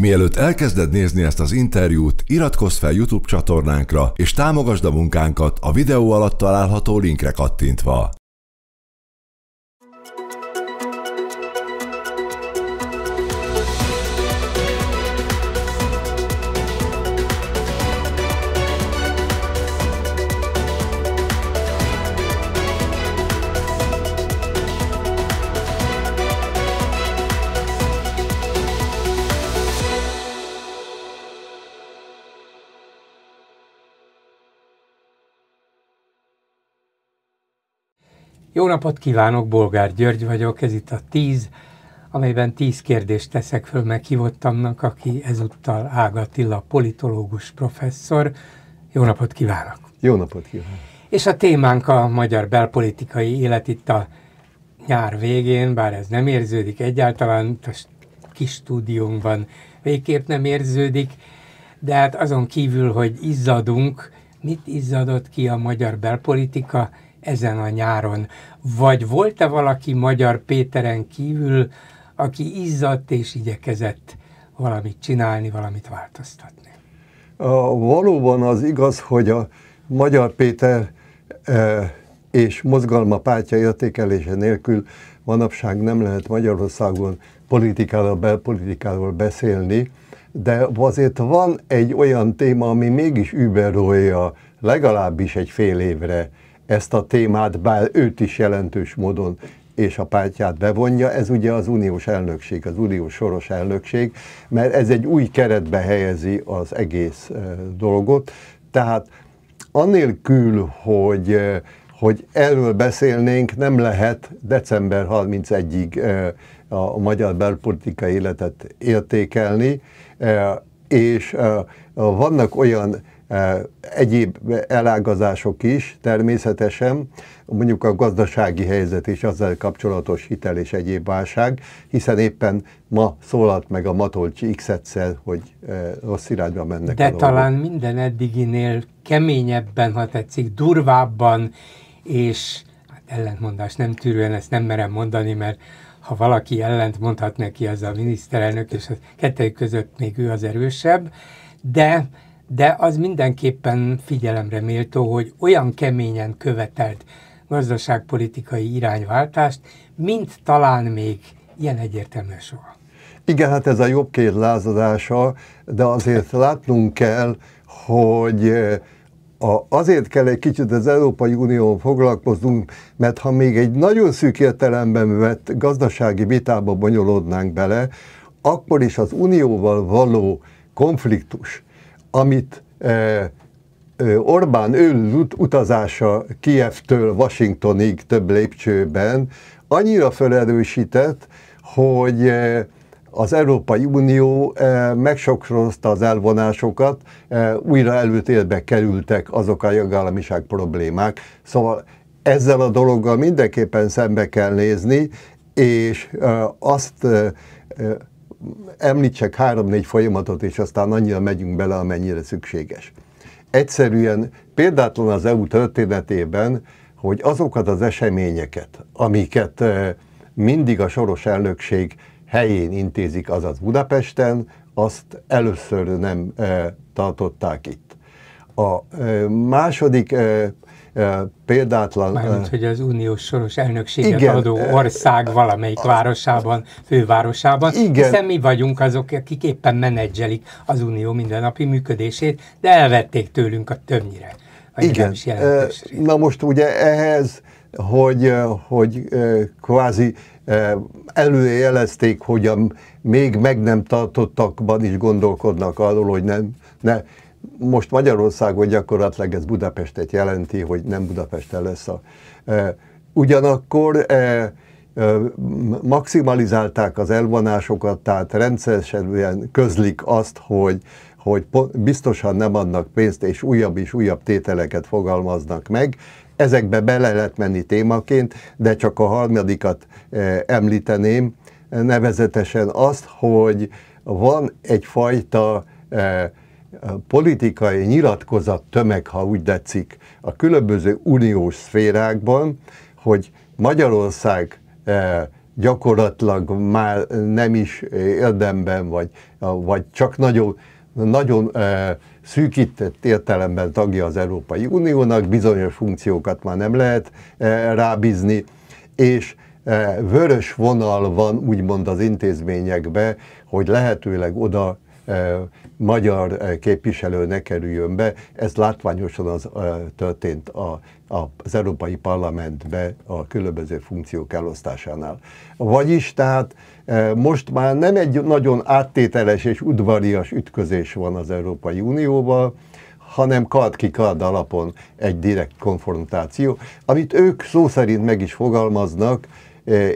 Mielőtt elkezded nézni ezt az interjút, iratkozz fel YouTube csatornánkra, és támogasd a munkánkat a videó alatt található linkre kattintva. Jó napot kívánok, Bolgár György vagyok, ez itt a 10, amelyben 10 kérdést teszek föl meghívottamnak, aki ezúttal Ágatilla, politológus professzor. Jó napot kívánok! Jó napot kívánok! És a témánk a magyar belpolitikai élet itt a nyár végén, bár ez nem érződik egyáltalán, a kis stúdiumban végképp nem érződik, de hát azon kívül, hogy izzadunk, mit izzadott ki a magyar belpolitika, ezen a nyáron? Vagy volt-e valaki Magyar Péteren kívül, aki izzadt és igyekezett valamit csinálni, valamit változtatni? A, valóban az igaz, hogy a Magyar Péter e, és mozgalma pártja értékelése nélkül manapság nem lehet Magyarországon politikáról, belpolitikáról beszélni, de azért van egy olyan téma, ami mégis überolja legalábbis egy fél évre ezt a témát, bár őt is jelentős módon és a pártját bevonja, ez ugye az uniós elnökség, az uniós soros elnökség, mert ez egy új keretbe helyezi az egész eh, dolgot. Tehát anélkül, hogy, eh, hogy erről beszélnénk, nem lehet december 31-ig eh, a magyar belpolitikai életet értékelni, és vannak olyan Eh, egyéb elágazások is természetesen, mondjuk a gazdasági helyzet és azzal kapcsolatos hitel és egyéb válság, hiszen éppen ma szólalt meg a Matolcsi x hogy eh, rossz irányba mennek De a talán dolgok. minden eddiginél keményebben, ha tetszik, durvábban és hát ellentmondás nem tűrően, ezt nem merem mondani, mert ha valaki ellent mondhat neki, az a miniszterelnök, és a kettő között még ő az erősebb, de de az mindenképpen figyelemre méltó, hogy olyan keményen követelt gazdaságpolitikai irányváltást, mint talán még ilyen egyértelmű soha. Igen, hát ez a két lázadása, de azért látnunk kell, hogy eh, a, azért kell egy kicsit az Európai Unión foglalkoznunk, mert ha még egy nagyon szűk értelemben vett gazdasági vitába bonyolódnánk bele, akkor is az Unióval való konfliktus, amit e, e Orbán őrült utazása Kievtől Washingtonig több lépcsőben annyira felerősített, hogy e, az Európai Unió e, megsokszorozta az elvonásokat, újra előtérbe kerültek azok a jogállamiság problémák. Szóval ezzel a dologgal mindenképpen szembe kell nézni, és azt említsek három-négy folyamatot, és aztán annyira megyünk bele, amennyire szükséges. Egyszerűen példátlan az EU történetében, hogy azokat az eseményeket, amiket eh, mindig a soros elnökség helyén intézik, azaz Budapesten, azt először nem eh, tartották itt. A eh, második példátlan... Mármint, hogy az uniós soros elnökséget igen, adó ország valamelyik városában, fővárosában, igen, hiszen mi vagyunk azok, akik éppen menedzselik az unió mindennapi működését, de elvették tőlünk a többnyire. Igen, na most ugye ehhez hogy, hogy kvázi előjelezték, hogy a még meg nem tartottakban is gondolkodnak arról, hogy nem, ne most Magyarországon gyakorlatilag ez Budapestet jelenti, hogy nem Budapesten lesz a... E, ugyanakkor e, e, maximalizálták az elvonásokat, tehát rendszeresen közlik azt, hogy, hogy biztosan nem adnak pénzt, és újabb és újabb tételeket fogalmaznak meg. Ezekbe bele lehet menni témaként, de csak a harmadikat említeném, nevezetesen azt, hogy van egyfajta eh, politikai nyilatkozat tömeg, ha úgy tetszik, a különböző uniós szférákban, hogy Magyarország eh, gyakorlatilag már nem is érdemben, vagy, vagy csak nagyon, nagyon eh, szűkített értelemben tagja az Európai Uniónak, bizonyos funkciókat már nem lehet eh, rábízni, és vörös vonal van úgymond az intézményekbe, hogy lehetőleg oda magyar képviselő ne kerüljön be. Ez látványosan az, történt a, a, az Európai Parlamentbe a különböző funkciók elosztásánál. Vagyis tehát most már nem egy nagyon áttételes és udvarias ütközés van az Európai Unióval, hanem kard ki kard alapon egy direkt konfrontáció, amit ők szó szerint meg is fogalmaznak,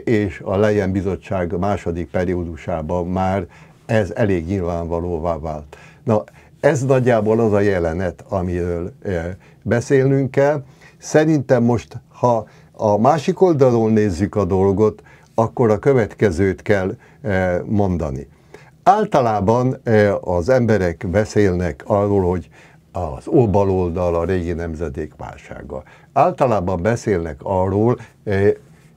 és a Lejen Bizottság második periódusában már ez elég nyilvánvalóvá vált. Na, ez nagyjából az a jelenet, amiről e, beszélnünk kell. Szerintem most, ha a másik oldalról nézzük a dolgot, akkor a következőt kell e, mondani. Általában e, az emberek beszélnek arról, hogy az oldal a régi nemzedék válsága. Általában beszélnek arról,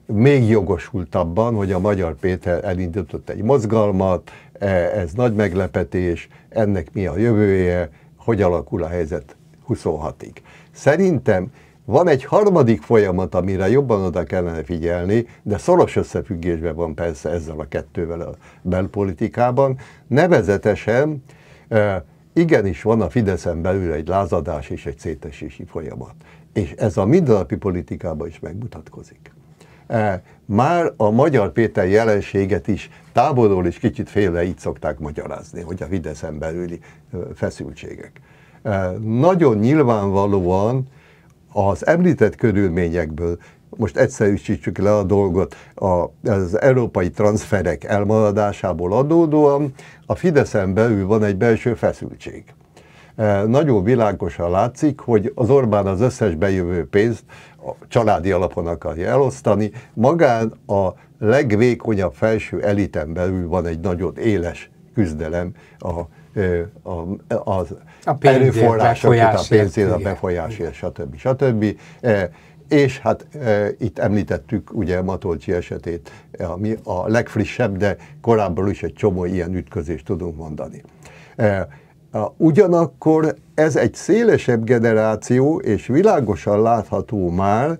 még jogosultabban, hogy a Magyar Péter elindított egy mozgalmat, E, ez nagy meglepetés, ennek mi a jövője, hogy alakul a helyzet 26-ig. Szerintem van egy harmadik folyamat, amire jobban oda kellene figyelni, de szoros összefüggésben van persze ezzel a kettővel a belpolitikában, nevezetesen e, igenis van a Fideszen belül egy lázadás és egy szétesési folyamat. És ez a mindennapi politikában is megmutatkozik. E, már a Magyar Péter jelenséget is távolról és kicsit félve így szokták magyarázni, hogy a Fideszen belüli feszültségek. Nagyon nyilvánvalóan az említett körülményekből most egyszerűsítsük le a dolgot, az európai transferek elmaradásából adódóan a Fideszen belül van egy belső feszültség. Nagyon világosan látszik, hogy az Orbán az összes bejövő pénzt családi alapon akarja elosztani. Magán a legvékonyabb felső eliten belül van egy nagyon éles küzdelem a, a, az a erőforrások, a pénzért, a befolyásért, stb. stb. És hát e, itt említettük ugye Matolcsi esetét, ami a legfrissebb, de korábban is egy csomó ilyen ütközést tudunk mondani. E, Ugyanakkor ez egy szélesebb generáció, és világosan látható már,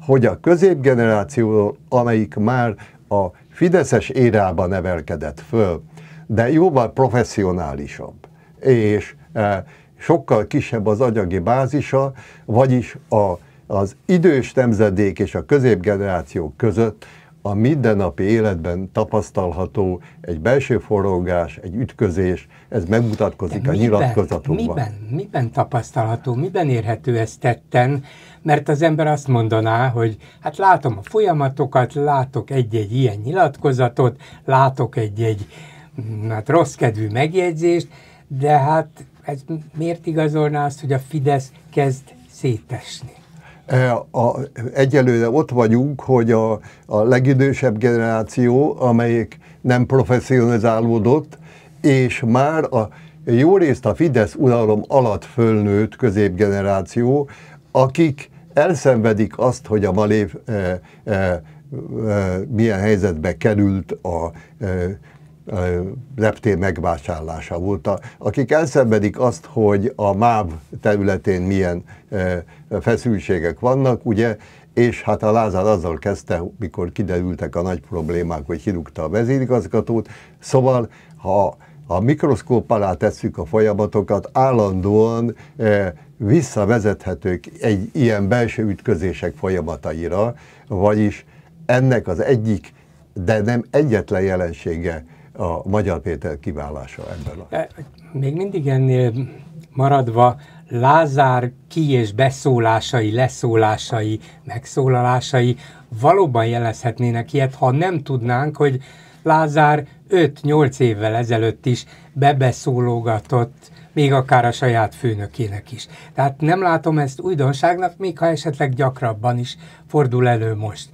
hogy a középgeneráció, amelyik már a Fideszes érába nevelkedett föl, de jóval professzionálisabb, és e, sokkal kisebb az anyagi bázisa, vagyis a, az idős nemzedék és a középgeneráció között a mindennapi életben tapasztalható egy belső forrongás, egy ütközés, ez megmutatkozik De a miben, nyilatkozatokban. Miben, miben tapasztalható, miben érhető ez tetten? Mert az ember azt mondaná, hogy hát látom a folyamatokat, látok egy-egy ilyen nyilatkozatot, látok egy-egy mm, hát rossz kedvű megjegyzést, de hát ez miért igazolná azt, hogy a Fidesz kezd szétesni? E, a, egyelőre ott vagyunk, hogy a, a legidősebb generáció, amelyik nem professzionalizálódott, és már a jó részt a Fidesz uralom alatt fölnőtt középgeneráció, akik elszenvedik azt, hogy a Malév e, e, e, milyen helyzetbe került a e, reptér megvásárlása volt. Akik elszenvedik azt, hogy a MÁV területén milyen feszültségek vannak, ugye, és hát a Lázár azzal kezdte, mikor kiderültek a nagy problémák, hogy kirúgta a vezérigazgatót, szóval ha a mikroszkóp alá tesszük a folyamatokat, állandóan visszavezethetők egy ilyen belső ütközések folyamataira, vagyis ennek az egyik, de nem egyetlen jelensége a Magyar Péter kiválása ebben a... E, még mindig ennél maradva Lázár ki- és beszólásai, leszólásai, megszólalásai valóban jelezhetnének ilyet, ha nem tudnánk, hogy Lázár 5-8 évvel ezelőtt is bebeszólogatott, még akár a saját főnökének is. Tehát nem látom ezt újdonságnak, még ha esetleg gyakrabban is fordul elő most.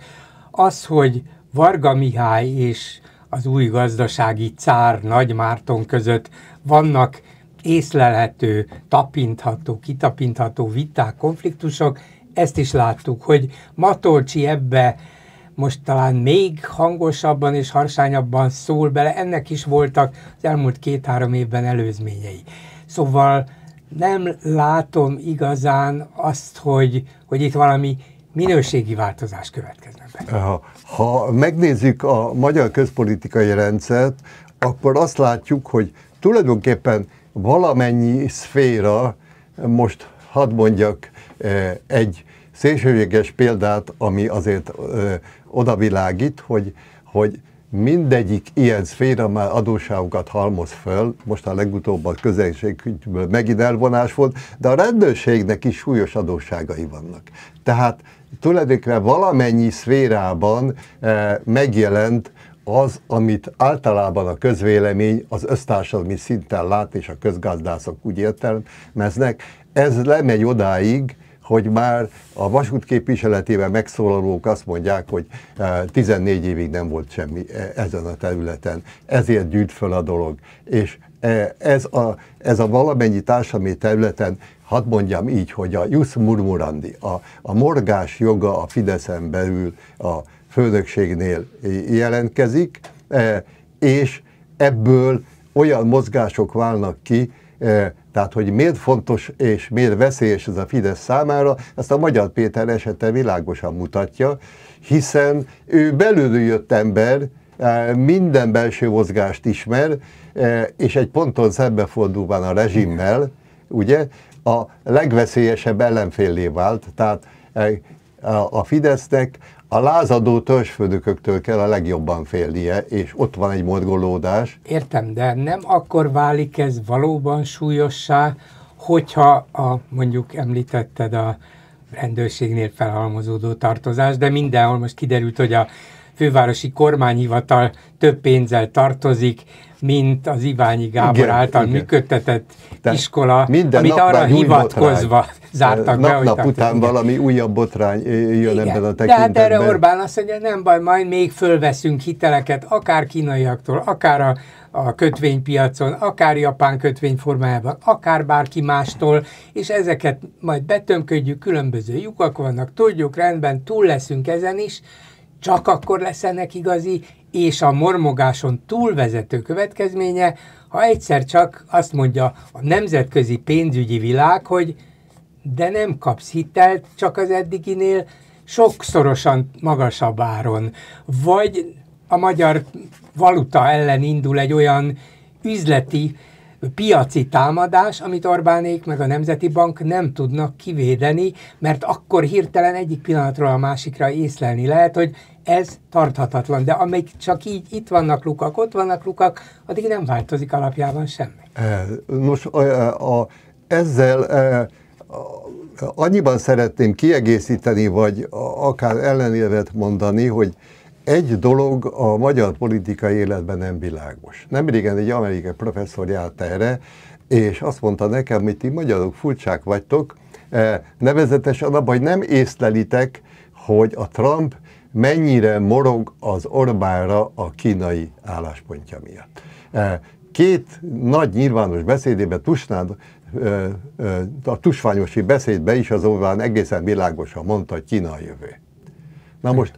Az, hogy Varga Mihály és az új gazdasági cár Nagy Márton között vannak észlelhető, tapintható, kitapintható viták, konfliktusok. Ezt is láttuk, hogy Matolcsi ebbe most talán még hangosabban és harsányabban szól bele, ennek is voltak az elmúlt két-három évben előzményei. Szóval nem látom igazán azt, hogy, hogy itt valami minőségi változás következne be. Ha, ha megnézzük a magyar közpolitikai rendszert, akkor azt látjuk, hogy tulajdonképpen valamennyi szféra, most hadd mondjak eh, egy szélsőséges példát, ami azért eh, odavilágít, hogy, hogy mindegyik ilyen szféra már adósságokat halmoz föl, most a legutóbb a közelségügyből megint elvonás volt, de a rendőrségnek is súlyos adósságai vannak. Tehát tulajdonképpen valamennyi szférában e, megjelent az, amit általában a közvélemény az össztársadalmi szinten lát, és a közgazdászok úgy értelmeznek, ez lemegy odáig, hogy már a vasút képviseletében megszólalók azt mondják, hogy 14 eh, évig nem volt semmi eh, ezen a területen. Ezért gyűjt föl a dolog. És eh, ez a, ez a valamennyi társadalmi területen, hadd mondjam így, hogy a Jusz murmurandi, a, a morgás joga a Fideszen belül a főnökségnél jelentkezik, és ebből olyan mozgások válnak ki, tehát, hogy miért fontos és miért veszélyes ez a Fidesz számára, ezt a Magyar Péter esete világosan mutatja, hiszen ő belülről jött ember, e, minden belső mozgást ismer, e, és egy ponton szembefordulván a rezsimmel, ugye, a legveszélyesebb ellenfélé vált. Tehát e, a Fidesznek a lázadó törzsfődököktől kell a legjobban félnie, és ott van egy morgolódás. Értem, de nem akkor válik ez valóban súlyossá, hogyha a, mondjuk említetted a rendőrségnél felhalmozódó tartozás, de mindenhol most kiderült, hogy a fővárosi kormányhivatal több pénzzel tartozik, mint az Iványi Gábor igen, által igen. működtetett Te iskola, amit arra hivatkozva rágy zártak nap, be. nap után igen. valami újabb botrány jön igen. ebben a tekintetben. De hát erre Orbán azt mondja, nem baj, majd még fölveszünk hiteleket, akár kínaiaktól, akár a, a kötvénypiacon, akár japán kötvényformájában, akár bárki mástól, és ezeket majd betömködjük, különböző lyukak vannak, tudjuk, rendben, túl leszünk ezen is, csak akkor lesz ennek igazi, és a mormogáson túlvezető következménye, ha egyszer csak azt mondja a nemzetközi pénzügyi világ, hogy de nem kapsz hitelt, csak az eddiginél sokszorosan magasabb áron. Vagy a magyar valuta ellen indul egy olyan üzleti piaci támadás, amit Orbánék meg a Nemzeti Bank nem tudnak kivédeni, mert akkor hirtelen egyik pillanatról a másikra észlelni lehet, hogy ez tarthatatlan. De amíg csak így itt vannak lukak, ott vannak lukak, addig nem változik alapjában semmi. Eh, nos, a, eh, a, ezzel eh, annyiban szeretném kiegészíteni, vagy akár ellenélvet mondani, hogy egy dolog a magyar politikai életben nem világos. Nemrégen egy amerikai professzor járt erre, és azt mondta nekem, hogy ti magyarok furcsák vagytok, e, nevezetesen abban, hogy nem észlelitek, hogy a Trump mennyire morog az Orbánra a kínai álláspontja miatt. E, két nagy nyilvános beszédében Tusnád a tusványosi beszédbe is az Orbán egészen világosan mondta, hogy Kína a jövő. Na most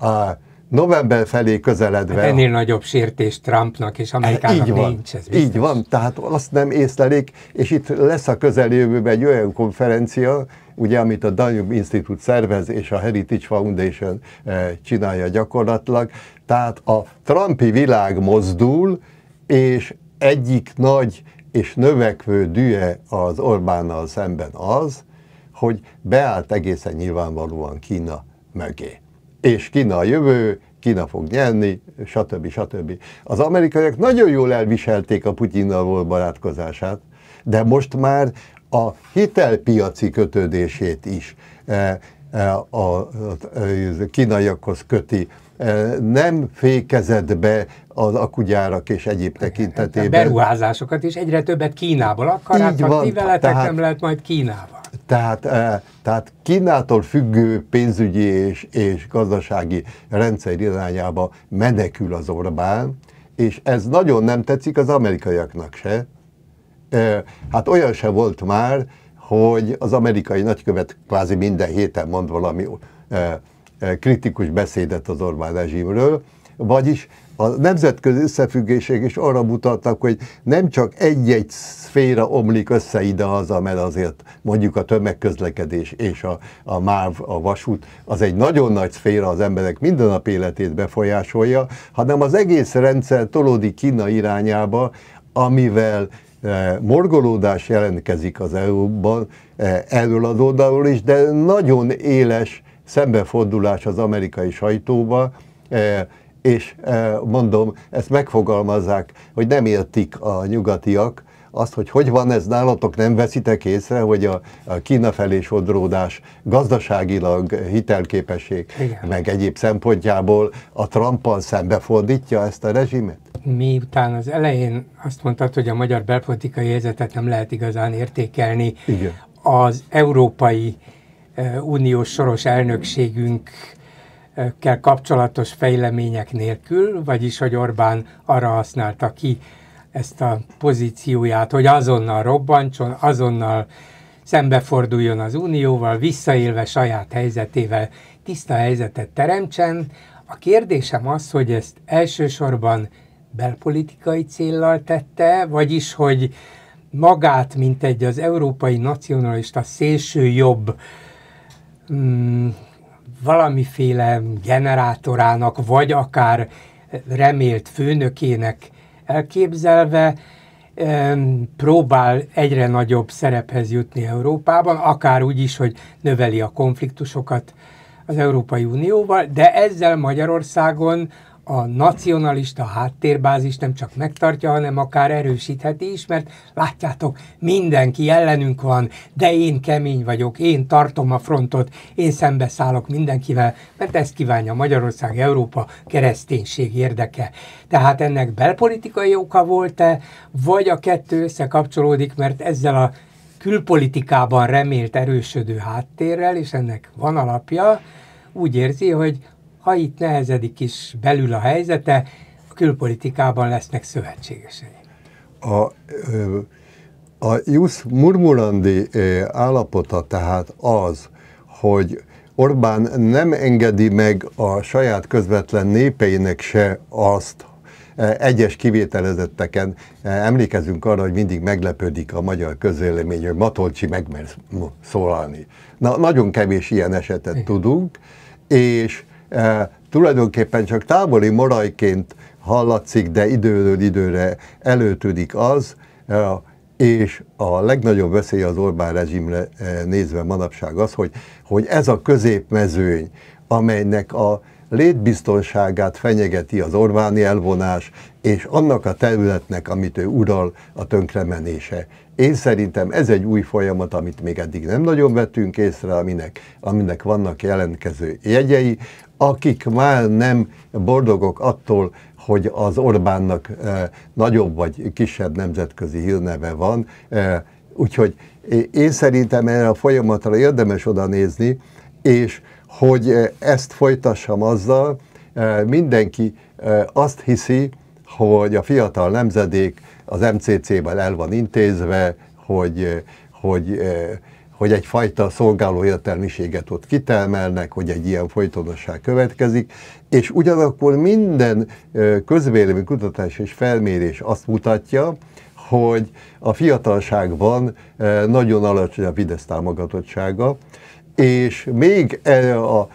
a november felé közeledve... ennél a... nagyobb sértés Trumpnak és Amerikának így van, nincs. Ez biztos. így van, tehát azt nem észlelik, és itt lesz a közeljövőben egy olyan konferencia, ugye, amit a Danube Institute szervez, és a Heritage Foundation eh, csinálja gyakorlatilag. Tehát a Trumpi világ mozdul, és egyik nagy és növekvő dühe az Orbánnal szemben az, hogy beállt egészen nyilvánvalóan Kína mögé. És Kína a jövő, Kína fog nyerni, stb. stb. Az amerikaiak nagyon jól elviselték a Putyinnal való barátkozását, de most már a hitelpiaci kötődését is eh, eh, a kínaiakhoz köti nem fékezett be az akugyárak és egyéb tekintetében. Beruházásokat is egyre többet Kínából akar, hát van, veletek tehát, nem lehet majd Kínával. Tehát, tehát Kínától függő pénzügyi és, és gazdasági rendszer irányába menekül az Orbán, és ez nagyon nem tetszik az amerikaiaknak se. Hát olyan se volt már, hogy az amerikai nagykövet kvázi minden héten mond valami kritikus beszédet az Orbán rezsimről, vagyis a nemzetközi összefüggések is arra mutattak, hogy nem csak egy-egy szféra omlik össze ide-haza, mert azért mondjuk a tömegközlekedés és a, a MÁV, a vasút, az egy nagyon nagy szféra, az emberek nap életét befolyásolja, hanem az egész rendszer tolódik Kína irányába, amivel eh, morgolódás jelentkezik az EU-ban eh, erről az oldalról is, de nagyon éles szembefordulás az amerikai sajtóba, e, és e, mondom, ezt megfogalmazzák, hogy nem értik a nyugatiak, azt, hogy hogy van ez nálatok, nem veszitek észre, hogy a, a Kína felé sodródás gazdaságilag hitelképesség, Igen. meg egyéb szempontjából a Trumpal szembefordítja ezt a rezsimet? Miután az elején azt mondtad, hogy a magyar belpolitikai helyzetet nem lehet igazán értékelni, Igen. az európai uniós soros elnökségünk kell kapcsolatos fejlemények nélkül, vagyis hogy Orbán arra használta ki ezt a pozícióját, hogy azonnal robbantson, azonnal szembeforduljon az unióval, visszaélve saját helyzetével tiszta helyzetet teremtsen. A kérdésem az, hogy ezt elsősorban belpolitikai céllal tette, vagyis hogy magát, mint egy az európai nacionalista szélső jobb mm, valamiféle generátorának, vagy akár remélt főnökének elképzelve próbál egyre nagyobb szerephez jutni Európában, akár úgy is, hogy növeli a konfliktusokat az Európai Unióval, de ezzel Magyarországon a nacionalista háttérbázis nem csak megtartja, hanem akár erősítheti is, mert látjátok, mindenki ellenünk van, de én kemény vagyok, én tartom a frontot, én szembeszállok mindenkivel, mert ezt kívánja Magyarország, Európa kereszténység érdeke. Tehát ennek belpolitikai oka volt-e, vagy a kettő összekapcsolódik, mert ezzel a külpolitikában remélt erősödő háttérrel, és ennek van alapja, úgy érzi, hogy ha itt nehezedik is belül a helyzete, a külpolitikában lesznek szövetségesei. A, a Jusz murmurandi állapota tehát az, hogy Orbán nem engedi meg a saját közvetlen népeinek se azt, egyes kivételezetteken emlékezünk arra, hogy mindig meglepődik a magyar közélemény, hogy Matolcsi megmer szólalni. Na, nagyon kevés ilyen esetet Igen. tudunk, és Eh, tulajdonképpen csak távoli morajként hallatszik, de időről időre előtűnik az, eh, és a legnagyobb veszély az Orbán rezsimre eh, nézve manapság az, hogy, hogy ez a középmezőny, amelynek a létbiztonságát fenyegeti az Orbáni elvonás, és annak a területnek, amit ő ural, a tönkremenése. Én szerintem ez egy új folyamat, amit még eddig nem nagyon vettünk észre, aminek, aminek vannak jelentkező jegyei akik már nem boldogok attól, hogy az Orbánnak eh, nagyobb vagy kisebb nemzetközi hírneve van. Eh, úgyhogy én szerintem erre a folyamatra érdemes oda nézni, és hogy eh, ezt folytassam azzal, mindenki azt hiszi, hogy a fiatal nemzedék az MCC-ben el van intézve, hogy, hogy hogy egyfajta szolgáló értelmiséget ott kitelmelnek, hogy egy ilyen folytonosság következik, és ugyanakkor minden közvélemény kutatás és felmérés azt mutatja, hogy a fiatalságban nagyon alacsony a Fidesz támogatottsága, és még a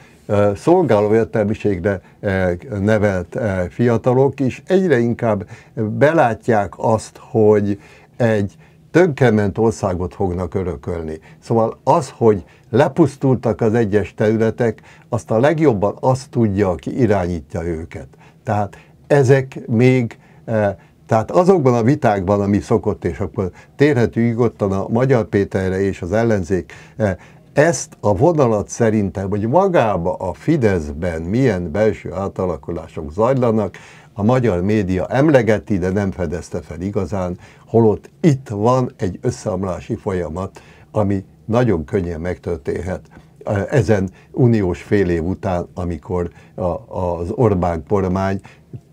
szolgáló értelmiségre nevelt fiatalok is egyre inkább belátják azt, hogy egy tönkrement országot fognak örökölni. Szóval az, hogy lepusztultak az egyes területek, azt a legjobban azt tudja, aki irányítja őket. Tehát ezek még, eh, tehát azokban a vitákban, ami szokott, és akkor térhető nyugodtan a Magyar Péterre és az ellenzék, eh, ezt a vonalat szerintem, hogy magába a Fideszben milyen belső átalakulások zajlanak, a magyar média emlegeti, de nem fedezte fel igazán, holott itt van egy összeomlási folyamat, ami nagyon könnyen megtörténhet e, ezen uniós fél év után, amikor a, az Orbán kormány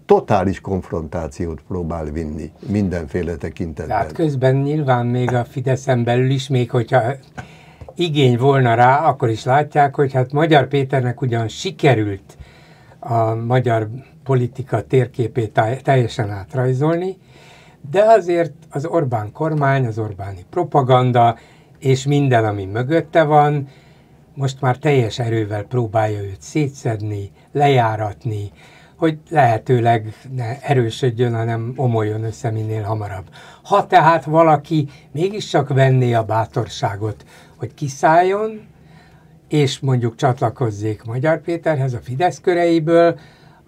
totális konfrontációt próbál vinni mindenféle tekintetben. Hát közben nyilván még a Fideszen belül is, még hogyha igény volna rá, akkor is látják, hogy hát Magyar Péternek ugyan sikerült a magyar politika térképét teljesen átrajzolni, de azért az Orbán kormány, az Orbáni propaganda és minden, ami mögötte van, most már teljes erővel próbálja őt szétszedni, lejáratni, hogy lehetőleg ne erősödjön, hanem omoljon össze minél hamarabb. Ha tehát valaki mégiscsak venné a bátorságot, hogy kiszálljon, és mondjuk csatlakozzék Magyar Péterhez a Fidesz köreiből,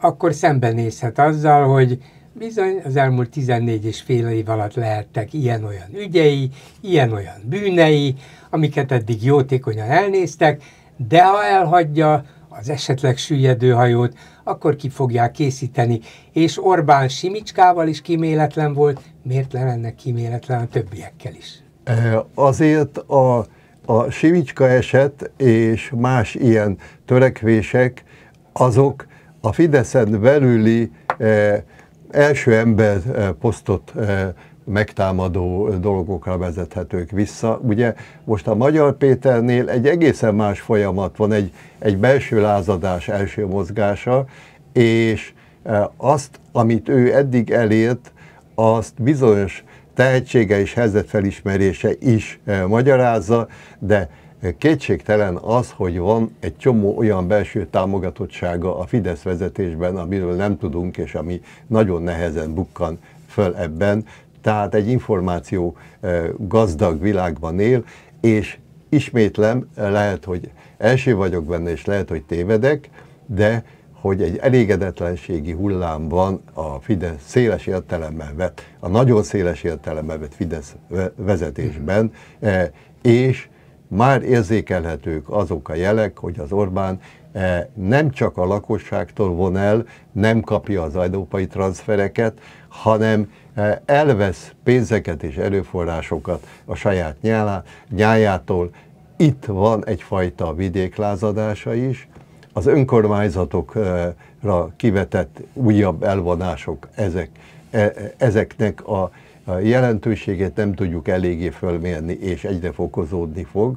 akkor szembenézhet azzal, hogy bizony az elmúlt 14 és fél év alatt lehettek ilyen-olyan ügyei, ilyen-olyan bűnei, amiket eddig jótékonyan elnéztek, de ha elhagyja az esetleg süllyedő hajót, akkor ki fogják készíteni. És Orbán Simicskával is kiméletlen volt, miért le lenne kiméletlen a többiekkel is? Azért a, a Simicska eset és más ilyen törekvések, azok a Fideszen belüli eh, első ember eh, posztot eh, megtámadó dolgokra vezethetők vissza. Ugye most a Magyar Péternél egy egészen más folyamat van, egy, egy belső lázadás első mozgása, és azt, amit ő eddig elért, azt bizonyos tehetsége és helyzetfelismerése is magyarázza, de Kétségtelen az, hogy van egy csomó olyan belső támogatottsága a Fidesz vezetésben, amiről nem tudunk, és ami nagyon nehezen bukkan föl ebben. Tehát egy információ eh, gazdag világban él, és ismétlem, lehet, hogy első vagyok benne, és lehet, hogy tévedek, de hogy egy elégedetlenségi hullám van a Fidesz széles értelemben vett, a nagyon széles értelemben vett Fidesz vezetésben, mhm. eh, és már érzékelhetők azok a jelek, hogy az Orbán eh, nem csak a lakosságtól von el, nem kapja az európai transfereket, hanem eh, elvesz pénzeket és erőforrásokat a saját nyájától. Itt van egyfajta vidéklázadása is, az önkormányzatokra kivetett újabb elvonások ezek, eh, ezeknek a jelentőségét nem tudjuk eléggé fölmérni, és egyre fokozódni fog,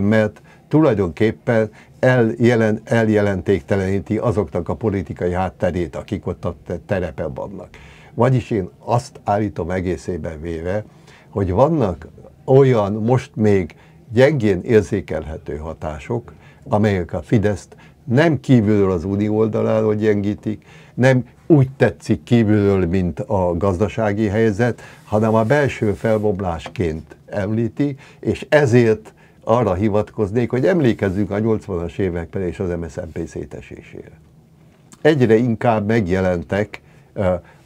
mert tulajdonképpen eljelen, eljelentékteleníti azoknak a politikai hátterét, akik ott a terepen vannak. Vagyis én azt állítom egészében véve, hogy vannak olyan most még gyengén érzékelhető hatások, amelyek a Fideszt nem kívülről az Unió oldaláról gyengítik, nem úgy tetszik kívülről, mint a gazdasági helyzet, hanem a belső felboblásként említi, és ezért arra hivatkoznék, hogy emlékezzünk a 80-as években és az MSZNP szétesésére. Egyre inkább megjelentek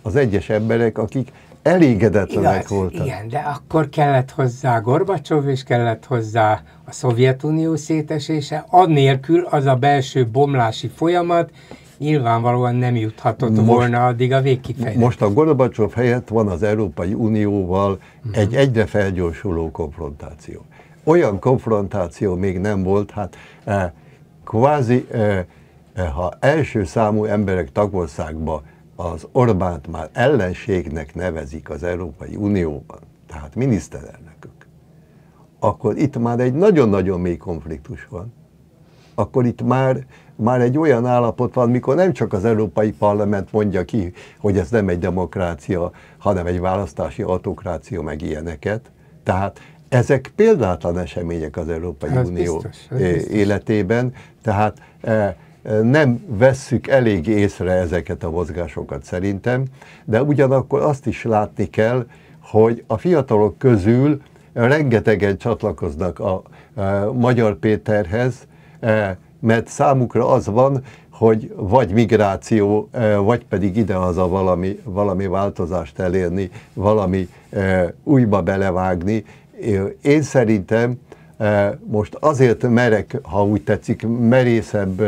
az egyes emberek, akik elégedetlenek Igaz, voltak. Igen, de akkor kellett hozzá Gorbacsov, és kellett hozzá a Szovjetunió szétesése, annélkül az a belső bomlási folyamat nyilvánvalóan nem juthatott most, volna addig a végkifejlesztés. Most a Gorbacsov helyett van az Európai Unióval uh-huh. egy egyre felgyorsuló konfrontáció. Olyan konfrontáció még nem volt, hát eh, kvázi, eh, eh, ha első számú emberek tagországba az Orbánt már ellenségnek nevezik az Európai Unióban, tehát miniszterelnökök, akkor itt már egy nagyon-nagyon mély konfliktus van. Akkor itt már már egy olyan állapot van, mikor nem csak az Európai Parlament mondja ki, hogy ez nem egy demokrácia, hanem egy választási autokrácia, meg ilyeneket. Tehát ezek példátlan események az Európai ez Unió biztos, biztos. életében, tehát e, e, nem vesszük elég észre ezeket a mozgásokat szerintem, de ugyanakkor azt is látni kell, hogy a fiatalok közül rengetegen csatlakoznak a, a e, Magyar Péterhez, mert számukra az van, hogy vagy migráció, vagy pedig ide az a valami, valami változást elérni, valami újba belevágni. Én szerintem most azért merek, ha úgy tetszik, merészebb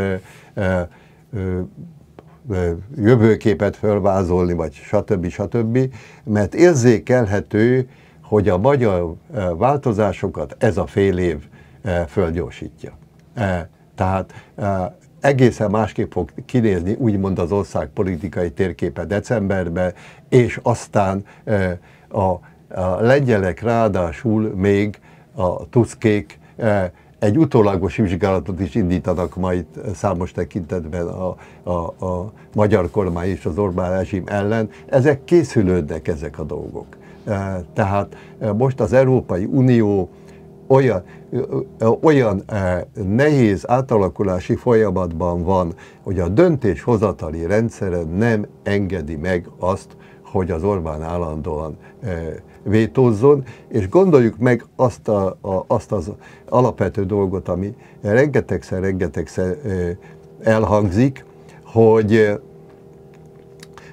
jövőképet fölvázolni, vagy stb. stb., mert érzékelhető, hogy a magyar változásokat ez a fél év fölgyorsítja. Tehát egészen másképp fog kinézni úgymond az ország politikai térképe decemberben, és aztán a, a lengyelek ráadásul még a tuszkék egy utólagos vizsgálatot is indítanak majd számos tekintetben a, a, a magyar kormány és az Orbán rezsim ellen. Ezek készülődnek ezek a dolgok. Tehát most az Európai Unió olyan, olyan nehéz átalakulási folyamatban van, hogy a döntéshozatali rendszere nem engedi meg azt, hogy az Orbán állandóan vétózzon, és gondoljuk meg azt, a, a, azt az alapvető dolgot, ami rengetegszer, rengetegszer elhangzik, hogy,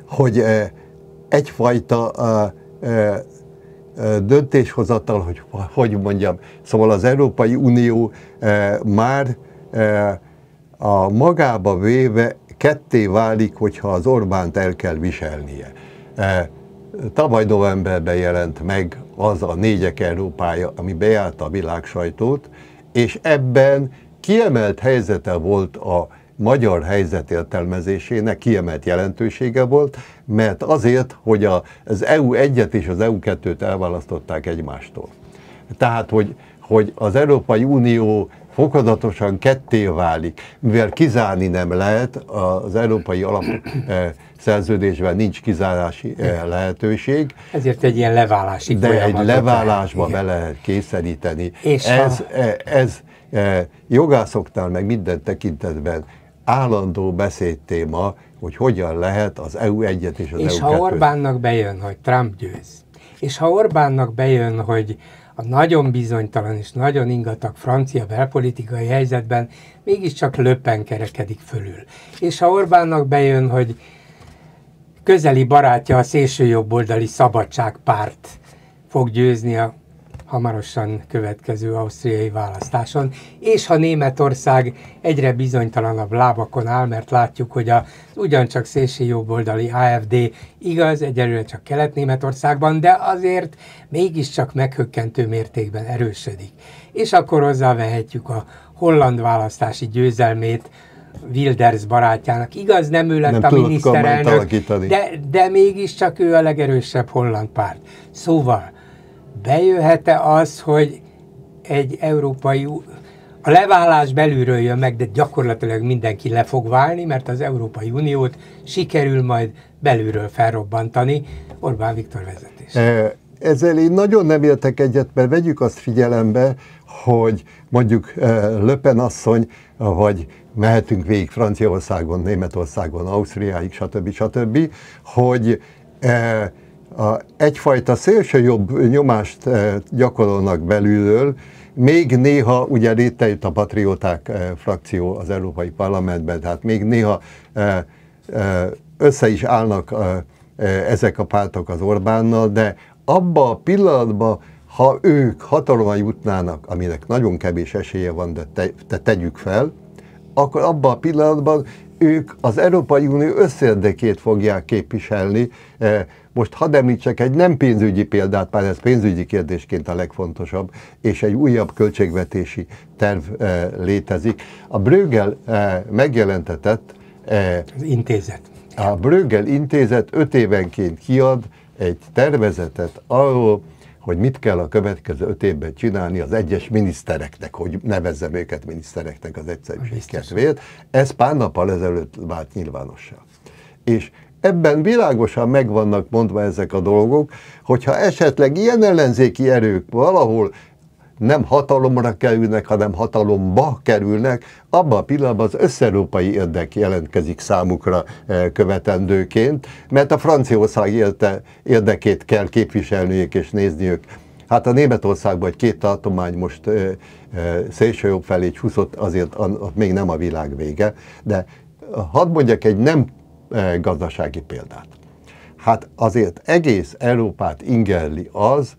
hogy egyfajta döntéshozatal, hogy hogy mondjam. Szóval az Európai Unió már a magába véve ketté válik, hogyha az Orbánt el kell viselnie. Tavaly novemberben jelent meg az a négyek Európája, ami bejárta a világ sajtót, és ebben kiemelt helyzete volt a magyar helyzet értelmezésének kiemelt jelentősége volt, mert azért, hogy a, az eu 1 és az EU2-t elválasztották egymástól. Tehát, hogy, hogy az Európai Unió fokozatosan ketté válik, mivel kizárni nem lehet, az európai alapszerződésben eh, nincs kizárási eh, lehetőség. Ezért egy ilyen leválási De egy leválásba be lehet kényszeríteni. És ez, ha... Eh, ez, ez jogászoknál meg minden tekintetben állandó beszédtéma, hogy hogyan lehet az EU egyet és az és EU És ha Orbánnak bejön, hogy Trump győz, és ha Orbánnak bejön, hogy a nagyon bizonytalan és nagyon ingatag francia belpolitikai helyzetben mégiscsak löppen kerekedik fölül. És ha Orbánnak bejön, hogy közeli barátja a szélsőjobboldali szabadságpárt fog győzni a hamarosan következő ausztriai választáson, és ha Németország egyre bizonytalanabb lábakon áll, mert látjuk, hogy a ugyancsak szélső jobboldali AFD igaz, egyelőre csak Kelet-Németországban, de azért mégiscsak meghökkentő mértékben erősödik. És akkor hozzávehetjük a holland választási győzelmét, Wilders barátjának. Igaz, nem ő lett nem a miniszterelnök, de, de mégiscsak ő a legerősebb holland párt. Szóval bejöhet-e az, hogy egy európai a leválás belülről jön meg, de gyakorlatilag mindenki le fog válni, mert az Európai Uniót sikerül majd belülről felrobbantani Orbán Viktor vezetés. E, ezzel én nagyon nem értek egyet, mert vegyük azt figyelembe, hogy mondjuk e, Löpen asszony, vagy mehetünk végig Franciaországon, Németországon, Ausztriáig, stb. stb., hogy eh, a, egyfajta szélső jobb nyomást eh, gyakorolnak belülről, még néha, ugye réte itt a patrióták eh, frakció az Európai Parlamentben, tehát még néha eh, össze is állnak ezek a pártok az Orbánnal, de abba a pillanatban, ha ők hatalomra jutnának, aminek nagyon kevés esélye van, de, te, de tegyük fel, akkor abban a pillanatban ők az Európai Unió összérdekét fogják képviselni. Eh, most hadd említsek egy nem pénzügyi példát, már ez pénzügyi kérdésként a legfontosabb, és egy újabb költségvetési terv eh, létezik. A Brüggel eh, megjelentetett... Az intézet. A Brüggel intézet öt évenként kiad egy tervezetet arról, hogy mit kell a következő öt évben csinálni az egyes minisztereknek, hogy nevezzem őket minisztereknek az egyszerűség kedvéért. Ez pár nappal ezelőtt vált nyilvánossá. És ebben világosan megvannak mondva ezek a dolgok, hogyha esetleg ilyen ellenzéki erők valahol nem hatalomra kerülnek, hanem hatalomba kerülnek, abban a pillanatban az összeurópai érdek jelentkezik számukra eh, követendőként, mert a Franciaország érdekét kell képviselniük és nézniük. Hát a Németországban egy két tartomány most eh, eh, szélső jobb felé csúszott, azért még nem a világ vége, de hadd mondjak egy nem gazdasági példát. Hát azért egész Európát ingerli az,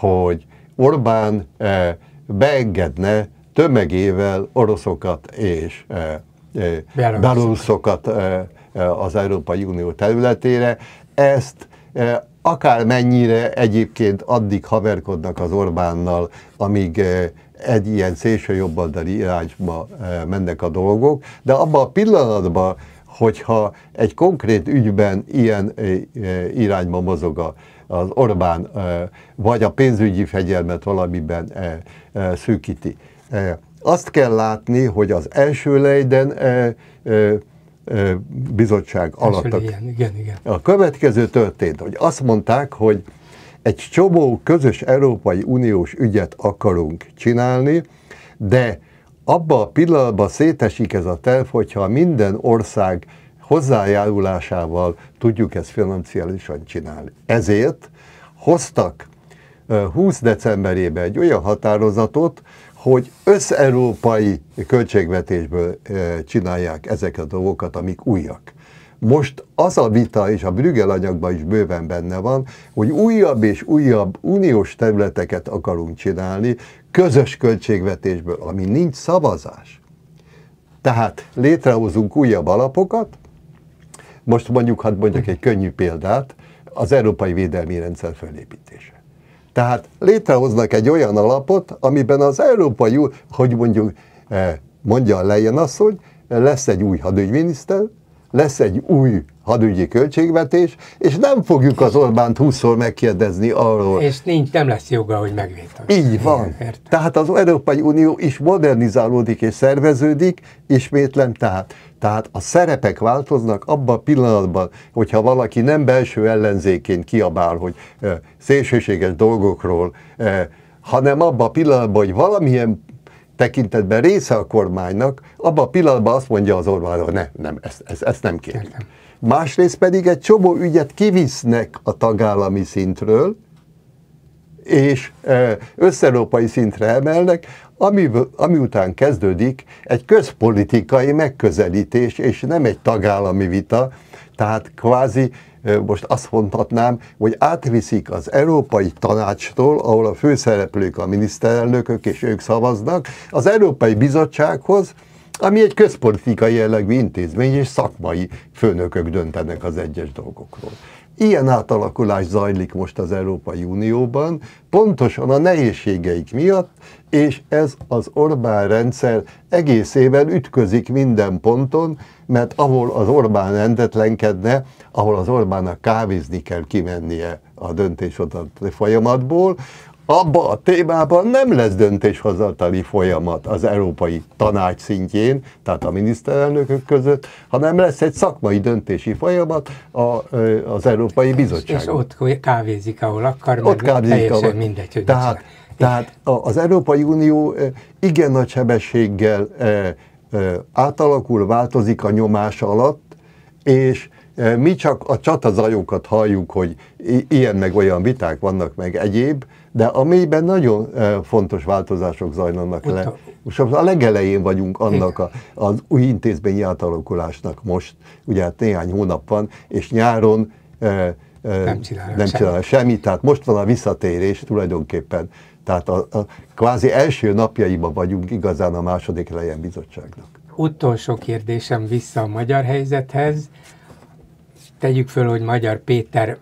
hogy Orbán eh, beengedne tömegével oroszokat és eh, eh, beloruszokat az Európai Unió területére. Ezt akármennyire egyébként addig haverkodnak az Orbánnal, amíg egy ilyen szélső jobboldali irányba mennek a dolgok, de abban a pillanatban, hogyha egy konkrét ügyben ilyen irányba mozog a az Orbán vagy a pénzügyi fegyelmet valamiben szűkíti. Azt kell látni, hogy az első lejden bizottság alatt. Igen, igen, A következő történt, hogy azt mondták, hogy egy csomó közös Európai Uniós ügyet akarunk csinálni, de abba a pillanatban szétesik ez a terv, hogyha minden ország hozzájárulásával tudjuk ezt financiálisan csinálni. Ezért hoztak 20 decemberében egy olyan határozatot, hogy összeurópai költségvetésből csinálják ezeket a dolgokat, amik újak. Most az a vita, és a Brügel anyagban is bőven benne van, hogy újabb és újabb uniós területeket akarunk csinálni, közös költségvetésből, ami nincs szavazás. Tehát létrehozunk újabb alapokat, most mondjuk, hát mondjak egy könnyű példát, az európai védelmi rendszer felépítése. Tehát létrehoznak egy olyan alapot, amiben az európai, hogy mondjuk eh, mondja a Leyen asszony, lesz egy új hadügyminiszter, lesz egy új hadügyi költségvetés, és nem fogjuk az Orbánt 20-szor megkérdezni arról. És nincs, nem lesz joga, hogy megvétel Így van. Értem. Tehát az Európai Unió is modernizálódik és szerveződik, ismétlem tehát. Tehát a szerepek változnak abban a pillanatban, hogyha valaki nem belső ellenzékén kiabál, hogy szélsőséges dolgokról, hanem abban a pillanatban, hogy valamilyen tekintetben része a kormánynak, abban a pillanatban azt mondja az Orbán, hogy ne, nem, ezt, ezt, ezt nem kérjük. Másrészt pedig egy csomó ügyet kivisznek a tagállami szintről, és összeurópai szintre emelnek, ami, ami után kezdődik egy közpolitikai megközelítés, és nem egy tagállami vita, tehát kvázi most azt mondhatnám, hogy átviszik az Európai Tanácstól, ahol a főszereplők a miniszterelnökök, és ők szavaznak, az Európai Bizottsághoz, ami egy közpolitikai jellegű intézmény, és szakmai főnökök döntenek az egyes dolgokról. Ilyen átalakulás zajlik most az Európai Unióban, pontosan a nehézségeik miatt, és ez az Orbán rendszer egészében ütközik minden ponton, mert ahol az Orbán rendetlenkedne, ahol az Orbánnak kávézni kell kimennie a döntéshozatali folyamatból, abba a témában nem lesz döntéshozatali folyamat az Európai Tanács szintjén, tehát a miniszterelnökök között, hanem lesz egy szakmai döntési folyamat a, az Európai Bizottság. És, és ott kávézik, ahol akar, ott kávézik, ahol. mindegy, hogy tehát tehát az Európai Unió igen nagy sebességgel átalakul, változik a nyomás alatt, és mi csak a csatazajokat halljuk, hogy ilyen meg olyan viták vannak, meg egyéb, de amiben nagyon fontos változások zajlanak le. Most a legelején vagyunk annak a, az új intézményi átalakulásnak most, ugye hát néhány hónap van, és nyáron nem csinál, nem csinál semmit. semmit. Tehát most van a visszatérés tulajdonképpen. Tehát a, a kvázi első napjaiban vagyunk igazán a második lejjen bizottságnak. Utolsó kérdésem vissza a magyar helyzethez. Tegyük föl, hogy Magyar Péter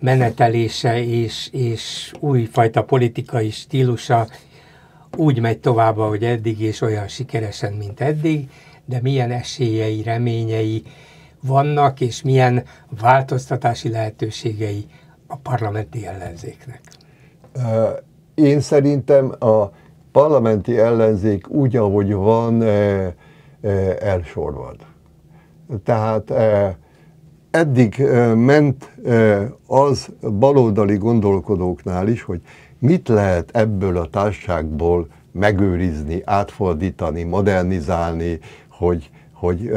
menetelése és, és újfajta politikai stílusa úgy megy tovább, ahogy eddig, és olyan sikeresen, mint eddig, de milyen esélyei, reményei, vannak, és milyen változtatási lehetőségei a parlamenti ellenzéknek? Én szerintem a parlamenti ellenzék úgy, ahogy van, elsorvad. Tehát eddig ment az baloldali gondolkodóknál is, hogy mit lehet ebből a társaságból megőrizni, átfordítani, modernizálni, hogy, hogy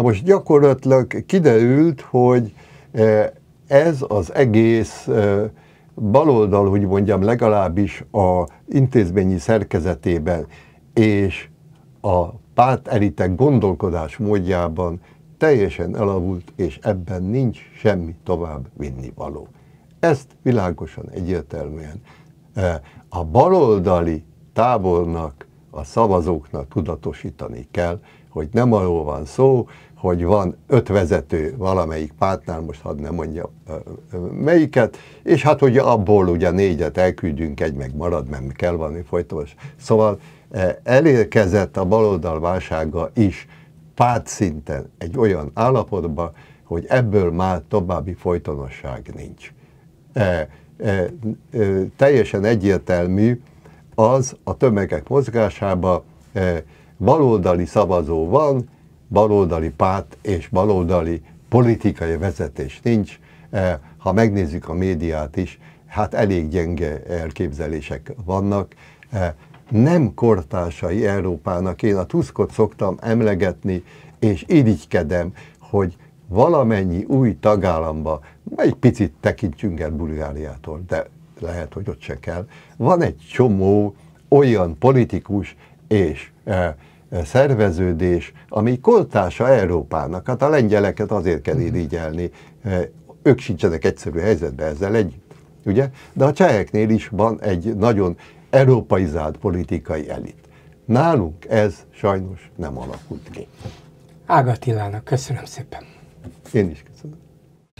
Na most gyakorlatilag kiderült, hogy e, ez az egész e, baloldal, hogy mondjam, legalábbis a intézményi szerkezetében és a párt elitek gondolkodás módjában teljesen elavult, és ebben nincs semmi tovább vinni való. Ezt világosan, egyértelműen e, a baloldali tábornak, a szavazóknak tudatosítani kell, hogy nem arról van szó, hogy van öt vezető valamelyik pártnál, most hadd nem mondja melyiket, és hát hogy abból ugye négyet elküldjünk, egy meg marad, mert kell valami folytonos. Szóval e, elérkezett a baloldal válsága is párt szinten egy olyan állapotba, hogy ebből már további folytonosság nincs. E, e, e, teljesen egyértelmű az a tömegek mozgásába, e, baloldali szavazó van, baloldali párt és baloldali politikai vezetés nincs. E, ha megnézzük a médiát is, hát elég gyenge elképzelések vannak. E, nem kortársai Európának, én a Tuskot szoktam emlegetni, és irigykedem, hogy valamennyi új tagállamba, egy picit tekintjünk el Bulgáriától, de lehet, hogy ott se kell, van egy csomó olyan politikus és eh, szerveződés, ami koltása Európának. Hát a lengyeleket azért kell mhm. irigyelni, eh, ők sincsenek egyszerű helyzetben ezzel együtt, ugye? De a cseheknél is van egy nagyon európaizált politikai elit. Nálunk ez sajnos nem alakult ki. Ágatilának köszönöm szépen. Én is köszönöm.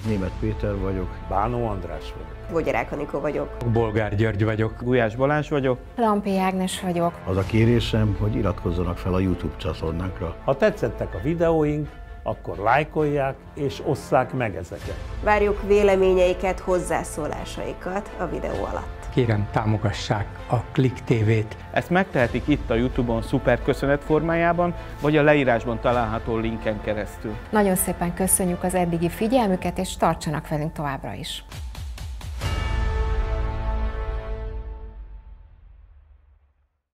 Német Péter vagyok. Bánó András vagyok. Bogyarák Anikó vagyok. Bolgár György vagyok. Gulyás Balázs vagyok. Lampi Ágnes vagyok. Az a kérésem, hogy iratkozzanak fel a YouTube csatornánkra. Ha tetszettek a videóink, akkor lájkolják és osszák meg ezeket. Várjuk véleményeiket, hozzászólásaikat a videó alatt kérem támogassák a Klik TV-t. Ezt megtehetik itt a Youtube-on szuper köszönet formájában, vagy a leírásban található linken keresztül. Nagyon szépen köszönjük az eddigi figyelmüket, és tartsanak velünk továbbra is!